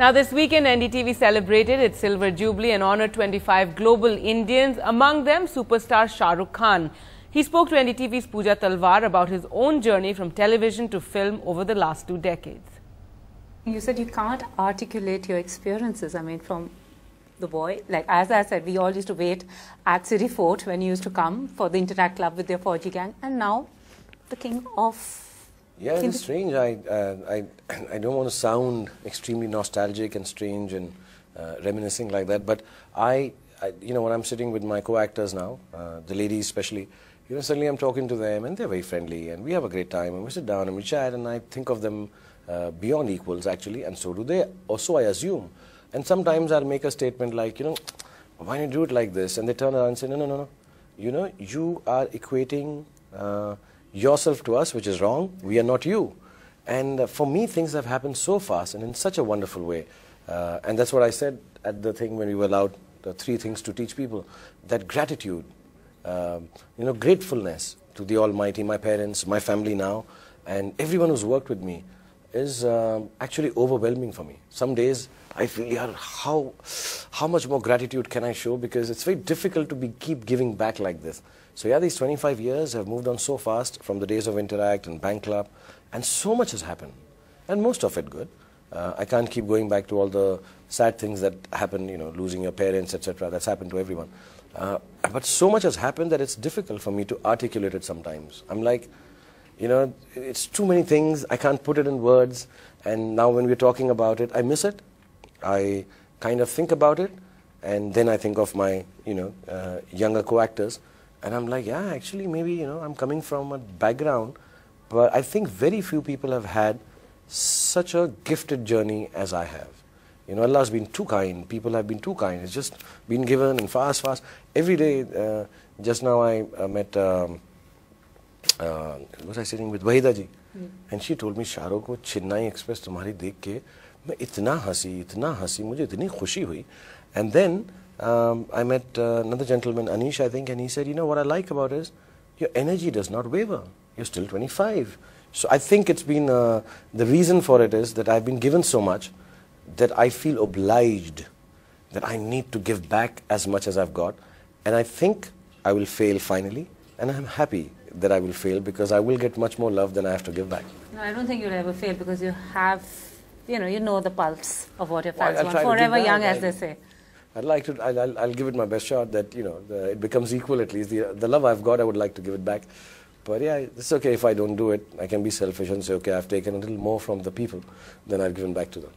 Now, this weekend, NDTV celebrated its Silver Jubilee and honored 25 global Indians, among them superstar Shah Rukh Khan. He spoke to NDTV's Pooja Talwar about his own journey from television to film over the last two decades. You said you can't articulate your experiences, I mean, from the boy. Like, as I said, we all used to wait at City Fort when you used to come for the Interact Club with your 4G gang, and now the king of yeah, it is strange. I, uh, I, I don't want to sound extremely nostalgic and strange and uh, reminiscing like that, but I, I, you know, when I'm sitting with my co-actors now, uh, the ladies especially, you know, suddenly I'm talking to them and they're very friendly and we have a great time and we sit down and we chat and I think of them uh, beyond equals actually and so do they, or so I assume. And sometimes I'll make a statement like, you know, why don't you do it like this? And they turn around and say, no, no, no, no. You know, you are equating uh, yourself to us, which is wrong. We are not you. And uh, for me, things have happened so fast and in such a wonderful way. Uh, and that's what I said at the thing when we were allowed the three things to teach people that gratitude, um, you know, gratefulness to the Almighty, my parents, my family now, and everyone who's worked with me is um, actually overwhelming for me. Some days I feel, yeah, how, how much more gratitude can I show? Because it's very difficult to be, keep giving back like this. So yeah, these 25 years have moved on so fast from the days of Interact and Bank Club, and so much has happened, and most of it good. Uh, I can't keep going back to all the sad things that happen, you know, losing your parents, etc. That's happened to everyone. Uh, but so much has happened that it's difficult for me to articulate it sometimes. I'm like, you know, it's too many things. I can't put it in words. And now when we're talking about it, I miss it. I kind of think about it. And then I think of my, you know, uh, younger co-actors. And I'm like, yeah, actually, maybe, you know, I'm coming from a background. But I think very few people have had such a gifted journey as I have. You know, Allah's been too kind. People have been too kind. It's just been given and fast, fast. Every day, uh, just now I, uh, met... Um, uh, was I sitting with Vahida ji and she told me Shahrukh ko Chennai Express तुम्हारी देख के मैं इतना हंसी इतना हंसी मुझे इतनी खुशी हुई and then um, I met uh, another gentleman Anish I think and he said you know what I like about is your energy does not waver you're still 25 so I think it's been uh, the reason for it is that I've been given so much that I feel obliged that I need to give back as much as I've got and I think I will fail finally and I'm happy that I will fail because I will get much more love than I have to give back. No, I don't think you'll ever fail because you have, you know, you know the pulse of what your fans well, want. Forever young, as they say. I'd like to. I'll, I'll, give it my best shot. That you know, the, it becomes equal at least. The, the love I've got, I would like to give it back. But yeah, it's okay if I don't do it. I can be selfish and say, okay, I've taken a little more from the people than I've given back to them.